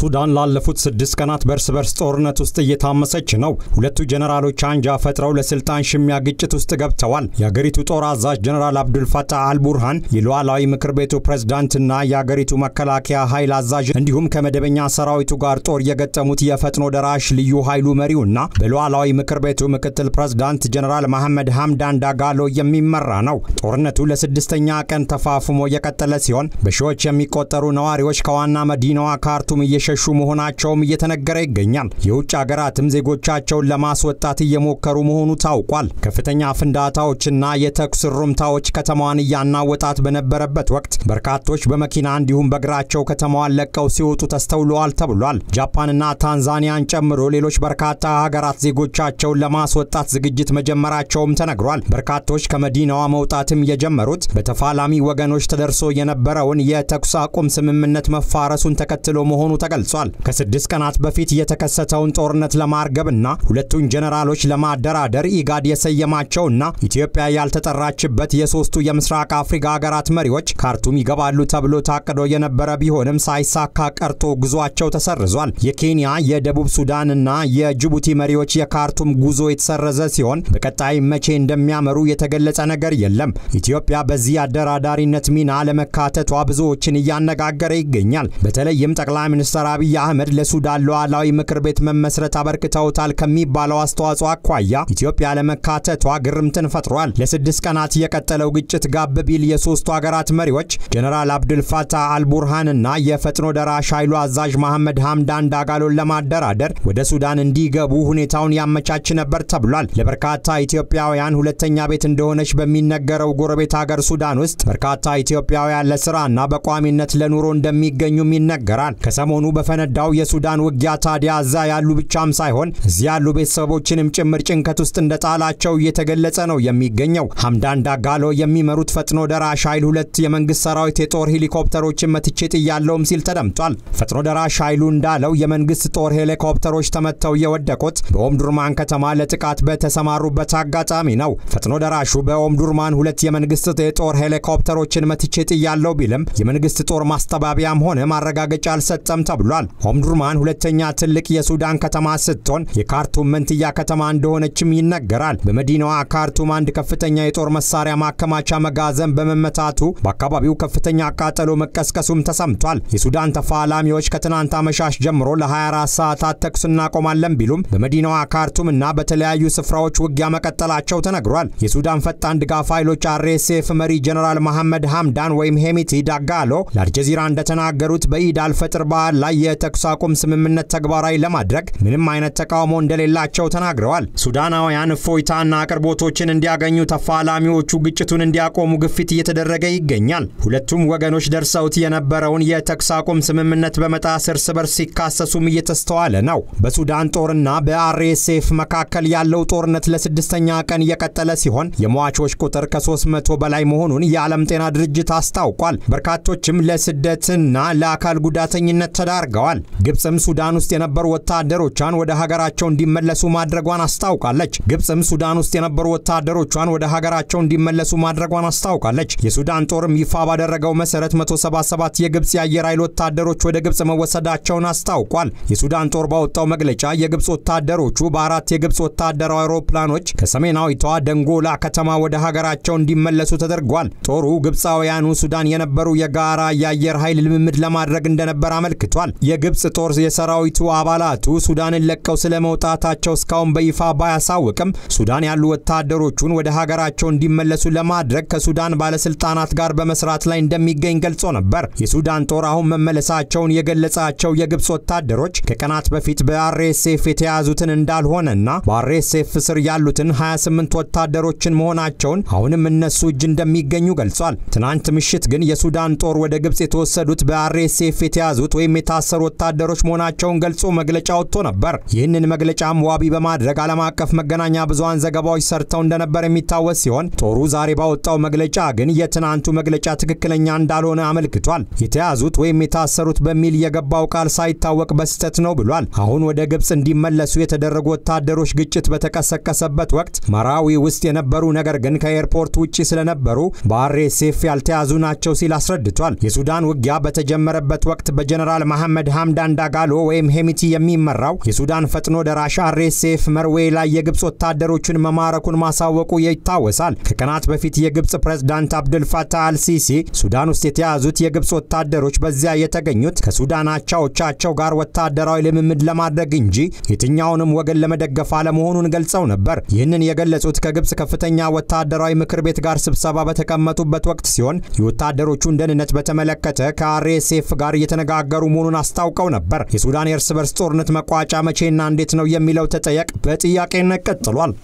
ሱዳን ላለፉት ስድስት ቀናት በእርስ በርስ ጦርነት ውስጥ እየታመሰች ነው። ሁለቱ ጀነራሎች አንጃ ፈጥረው ለስልጣን ሽሚያ ግጭት ውስጥ ገብተዋል። የአገሪቱ ጦር አዛዥ ጀነራል አብዱልፈታህ አልቡርሃን የሉዓላዊ ምክር ቤቱ ፕሬዝዳንትና የአገሪቱ መከላከያ ኃይል አዛዥ እንዲሁም ከመደበኛ ሰራዊቱ ጋር ጦር የገጠሙት የፈጥኖ ደራሽ ልዩ ኃይሉ መሪውና በሉዓላዊ ምክር ቤቱ ምክትል ፕሬዝዳንት ጀነራል መሐመድ ሐምዳን ዳጋሎ የሚመራ ነው። ጦርነቱ ለስድስተኛ ቀን ተፋፍሞ የቀጠለ ሲሆን በሺዎች የሚቆጠሩ ነዋሪዎች ከዋና መዲናዋ ካርቱም እየሸ እየሸሹ መሆናቸውም እየተነገረ ይገኛል። የውጭ ሀገራትም ዜጎቻቸውን ለማስወጣት እየሞከሩ መሆኑ ታውቋል። ከፍተኛ ፍንዳታዎችና የተኩስ ሩምታዎች ከተማዋን እያናወጣት በነበረበት ወቅት በርካቶች በመኪና እንዲሁም በእግራቸው ከተማዋን ለቀው ሲወጡ ተስተውለዋል ተብሏል። ጃፓንና ታንዛኒያን ጨምሮ ሌሎች በርካታ ሀገራት ዜጎቻቸውን ለማስወጣት ዝግጅት መጀመራቸውም ተነግሯል። በርካቶች ከመዲናዋ መውጣትም የጀመሩት በተፋላሚ ወገኖች ተደርሶ የነበረውን የተኩስ አቁም ስምምነት መፋረሱን ተከትሎ መሆኑ ተገልጿል። ገልጿል። ከስድስት ቀናት በፊት የተከሰተውን ጦርነት ለማርገብና ሁለቱን ጀነራሎች ለማደራደር ኢጋድ የሰየማቸውና ኢትዮጵያ ያልተጠራችበት የሶስቱ የምስራቅ አፍሪካ ሀገራት መሪዎች ካርቱም ይገባሉ ተብሎ ታቅዶ የነበረ ቢሆንም ሳይሳካ ቀርቶ ጉዟቸው ተሰርዟል። የኬንያ፣ የደቡብ ሱዳንና የጅቡቲ መሪዎች የካርቱም ጉዞ የተሰረዘ ሲሆን በቀጣይ መቼ እንደሚያመሩ የተገለጸ ነገር የለም። ኢትዮጵያ በዚህ አደራዳሪነት ሚና ለመካተቷ ብዙዎችን እያነጋገረ ይገኛል። በተለይም ጠቅላይ ሚኒስትር ዶክተር አብይ አህመድ ለሱዳን ሉዓላዊ ምክር ቤት መመስረት አበርክተውታል ከሚባለው አስተዋጽኦ አኳያ ኢትዮጵያ ለመካተቷ ግርምትን ፈጥሯል። ለስድስት ቀናት የቀጠለው ግጭት ጋብ ቢል የሶስቱ ሀገራት መሪዎች ጀኔራል አብዱልፋታህ አልቡርሃንና የፈጥኖ ደራሽ ኃይሉ አዛዥ መሐመድ ሀምዳን ዳጋሎን ለማደራደር ወደ ሱዳን እንዲገቡ ሁኔታውን ያመቻች ነበር ተብሏል። ለበርካታ ኢትዮጵያውያን ሁለተኛ ቤት እንደሆነች በሚነገረው ጎረቤት ሀገር ሱዳን ውስጥ በርካታ ኢትዮጵያውያን ለስራና በቋሚነት ለኑሮ እንደሚገኙም ይነገራል። ከሰሞኑ በፈነዳው የሱዳን ውጊያ ታዲያ እዛ ያሉ ብቻም ሳይሆን እዚህ ያሉ ቤተሰቦችንም ጭምር ጭንቀት ውስጥ እንደጣላቸው እየተገለጸ ነው የሚገኘው። ሐምዳን ዳጋሎ የሚመሩት ፈጥኖ ደራሽ ኃይል ሁለት የመንግስት ሰራዊት የጦር ሄሊኮፕተሮችን መትቼ ጥያለውም ሲል ተደምጧል። ፈጥኖ ደራሽ ኃይሉ እንዳለው የመንግስት ጦር ሄሊኮፕተሮች ተመተው የወደቁት በኦምዱርማን ከተማ ለጥቃት በተሰማሩበት አጋጣሚ ነው። ፈጥኖ ደራሹ በኦምዱርማን ሁለት የመንግስት የጦር ሄሊኮፕተሮችን መትቼ ጥያለው ቢልም የመንግስት ጦር ማስተባበያም ሆነ ማረጋገጫ አልሰጠም ተብሎ ተብሏል። ኦምዱርማን ሁለተኛ ትልቅ የሱዳን ከተማ ስትሆን የካርቱም መንትያ ከተማ እንደሆነችም ይነገራል። በመዲናዋ ካርቱም አንድ ከፍተኛ የጦር መሳሪያ ማከማቻ መጋዘን በመመታቱ በአካባቢው ከፍተኛ አቃጠሎ መቀስቀሱም ተሰምቷል። የሱዳን ተፋላሚዎች ከትናንት አመሻሽ ጀምሮ ለ24 ሰዓታት ተኩስ እናቆማለን ቢሉም በመዲናዋ ካርቱም እና በተለያዩ ስፍራዎች ውጊያ መቀጠላቸው ተነግሯል። የሱዳን ፈጣን ድጋፍ ኃይሎች አርኤስኤፍ መሪ ጀነራል መሐመድ ሐምዳን ወይም ሄሚቲ ዳጋሎ ለአልጀዚራ እንደተናገሩት በኢድ አልፈጥር በዓል ላይ የተኩስ አቁም ስምምነት ተግባራዊ ለማድረግ ምንም አይነት ተቃውሞ እንደሌላቸው ተናግረዋል። ሱዳናውያን እፎይታና አቅርቦቶችን እንዲያገኙ ተፋላሚዎቹ ግጭቱን እንዲያቆሙ ግፊት እየተደረገ ይገኛል። ሁለቱም ወገኖች ደርሰውት የነበረውን የተኩስ አቁም ስምምነት በመጣስ እርስ በርስ ሲካሰሱም እየተስተዋለ ነው። በሱዳን ጦርና በአርኤስኤፍ መካከል ያለው ጦርነት ለስድስተኛ ቀን እየቀጠለ ሲሆን የሟቾች ቁጥር ከ300 በላይ መሆኑን የዓለም ጤና ድርጅት አስታውቋል። በርካቶችም ለስደትና ለአካል ጉዳተኝነት ተዳ አርገዋል። ግብፅም ሱዳን ውስጥ የነበሩ ወታደሮቿን ወደ ሀገራቸው እንዲመለሱ ማድረጓን አስታውቃለች። ግብፅም ሱዳን ውስጥ የነበሩ ወታደሮቿን ወደ ሀገራቸው እንዲመለሱ ማድረጓን አስታውቃለች። የሱዳን ጦርም ይፋ ባደረገው መሰረት 177 የግብፅ የአየር ኃይል ወታደሮች ወደ ግብፅ መወሰዳቸውን አስታውቋል። የሱዳን ጦር ባወጣው መግለጫ የግብፅ ወታደሮቹ በአራት የግብፅ ወታደራዊ አውሮፕላኖች ከሰሜናዊቷ ደንጎላ ከተማ ወደ ሀገራቸው እንዲመለሱ ተደርጓል። ጦሩ ግብፃውያኑ ሱዳን የነበሩ የጋራ የአየር ኃይል ልምምድ ለማድረግ እንደነበር አመልክቷል። ተናግረዋል። የግብፅ ጦር የሰራዊቱ አባላቱ ሱዳንን ለቀው ስለመውጣታቸው እስካሁን በይፋ ባያሳውቅም ሱዳን ያሉ ወታደሮቹን ወደ ሀገራቸው እንዲመለሱ ለማድረግ ከሱዳን ባለስልጣናት ጋር በመስራት ላይ እንደሚገኝ ገልጾ ነበር። የሱዳን ጦር አሁን መመለሳቸውን የገለጻቸው የግብፅ ወታደሮች ከቀናት በፊት በአርኤስኤፍ የተያዙትን እንዳልሆነና በአርኤስኤፍ ስር ያሉትን 28 ወታደሮችን መሆናቸውን አሁንም እነሱ እጅ እንደሚገኙ ገልጿል። ትናንት ምሽት ግን የሱዳን ጦር ወደ ግብፅ የተወሰዱት በአርኤስኤፍ የተያዙት ወይም የታ የታሰሩ ወታደሮች መሆናቸውን ገልጾ መግለጫ ወጥቶ ነበር። ይህንን መግለጫም ዋቢ በማድረግ ዓለም አቀፍ መገናኛ ብዙሃን ዘገባዎች ሰርተው እንደነበር የሚታወስ ሲሆን ጦሩ ዛሬ ባወጣው መግለጫ ግን የትናንቱ መግለጫ ትክክለኛ እንዳልሆነ አመልክቷል። የተያዙት ወይም የታሰሩት በሚል የገባው ቃል ሳይታወቅ በስህተት ነው ብሏል። አሁን ወደ ግብፅ እንዲመለሱ የተደረጉ ወታደሮች ግጭት በተቀሰቀሰበት ወቅት መራዊ ውስጥ የነበሩ ነገር ግን ከኤርፖርት ውጭ ስለነበሩ በአርኤስኤፍ ያልተያዙ ናቸው ሲል አስረድቷል። የሱዳን ውጊያ በተጀመረበት ወቅት በጀነራል መሐመድ መሐመድ ሐምዳን ዳጋሎ ወይም ሄሚቲ የሚመራው የሱዳን ፈጥኖ ደራሽ አርኤስኤፍ መርዌ ላይ የግብፅ ወታደሮችን መማረኩን ማሳወቁ ይታወሳል። ከቀናት በፊት የግብፅ ፕሬዝዳንት አብዱልፋታህ አልሲሲ ሱዳን ውስጥ የተያዙት የግብፅ ወታደሮች በዚያ የተገኙት ከሱዳን አቻዎቻቸው ጋር ወታደራዊ ልምምድ ለማድረግ እንጂ የትኛውንም ወገን ለመደገፍ አለመሆኑን ገልጸው ነበር። ይህንን የገለጹት ከግብፅ ከፍተኛ ወታደራዊ ምክር ቤት ጋር ስብሰባ በተቀመጡበት ወቅት ሲሆን የወታደሮቹን ደህንነት በተመለከተ ከአርኤስኤፍ ጋር እየተነጋገሩ መሆኑን መሆኑን አስታውቀው ነበር። የሱዳን የእርስ በርስ ጦርነት መቋጫ መቼና እንዴት ነው የሚለው ተጠየቅ በጥያቄነት ቀጥሏል።